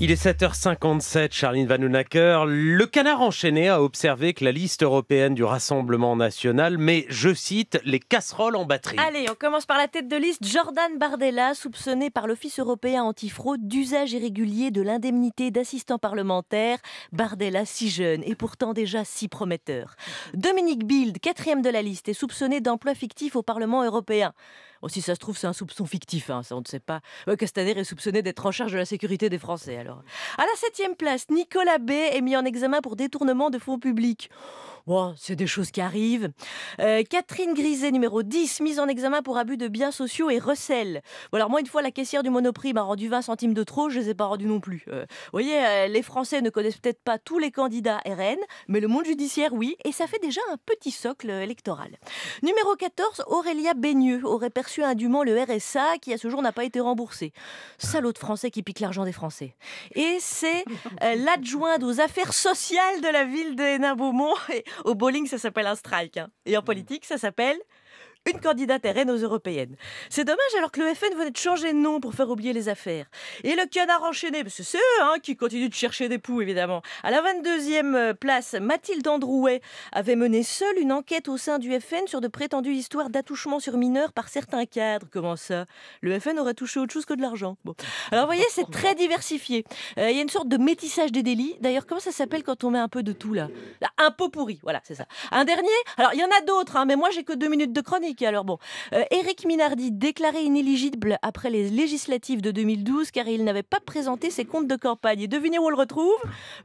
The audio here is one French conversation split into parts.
Il est 7h57, Charline Vanhoenacker. Le canard enchaîné a observé que la liste européenne du Rassemblement national met, je cite, les casseroles en batterie. Allez, on commence par la tête de liste. Jordan Bardella, soupçonné par l'Office européen antifraude d'usage irrégulier de l'indemnité d'assistant parlementaire. Bardella, si jeune et pourtant déjà si prometteur. Dominique Bild, quatrième de la liste, est soupçonné d'emploi fictif au Parlement européen si ça se trouve, c'est un soupçon fictif, hein, ça on ne sait pas. Castaner est soupçonné d'être en charge de la sécurité des Français, alors. À la septième place, Nicolas B est mis en examen pour détournement de fonds publics. Bon, c'est des choses qui arrivent. Euh, Catherine Griset, numéro 10, mise en examen pour abus de biens sociaux et recel. Bon, alors moi, une fois, la caissière du Monoprix m'a rendu 20 centimes de trop, je ne les ai pas rendus non plus. Euh, vous voyez, euh, les Français ne connaissent peut-être pas tous les candidats RN, mais le monde judiciaire, oui, et ça fait déjà un petit socle électoral. Numéro 14, Aurélia Baigneux aurait perçu reçu indûment le RSA qui à ce jour n'a pas été remboursé. Salaud de Français qui pique l'argent des Français. Et c'est euh, l'adjointe aux affaires sociales de la ville de Hénin-Beaumont. Au bowling, ça s'appelle un strike. Hein. Et en mmh. politique, ça s'appelle une candidate RN aux européennes. C'est dommage alors que le FN venait de changer de nom pour faire oublier les affaires. Et le canard enchaîné, c'est eux hein, qui continuent de chercher des poux évidemment. À la 22e euh, place, Mathilde Androuet avait mené seule une enquête au sein du FN sur de prétendues histoires d'attouchement sur mineurs par certains cadres. Comment ça Le FN aurait touché autre chose que de l'argent. Bon. Alors vous voyez, c'est très diversifié. Euh, il y a une sorte de métissage des délits. D'ailleurs, comment ça s'appelle quand on met un peu de tout là un pot pourri. Voilà, c'est ça. Un dernier. Alors, il y en a d'autres, hein, mais moi, j'ai que deux minutes de chronique. Alors, bon. Eric euh, Éric Minardi, déclaré inéligible après les législatives de 2012, car il n'avait pas présenté ses comptes de campagne. Et devinez où on le retrouve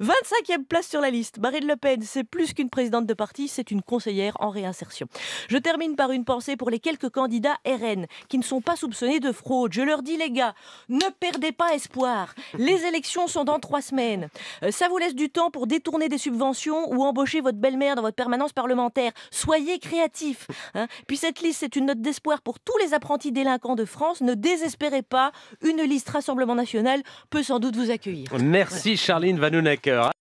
25e place sur la liste. Marine Le Pen, c'est plus qu'une présidente de parti, c'est une conseillère en réinsertion. Je termine par une pensée pour les quelques candidats RN qui ne sont pas soupçonnés de fraude. Je leur dis, les gars, ne perdez pas espoir. Les élections sont dans trois semaines. Euh, ça vous laisse du temps pour détourner des subventions ou en embaucher votre belle-mère dans votre permanence parlementaire. Soyez créatifs. Hein. Puis cette liste, c'est une note d'espoir pour tous les apprentis délinquants de France. Ne désespérez pas, une liste Rassemblement National peut sans doute vous accueillir. Merci Charline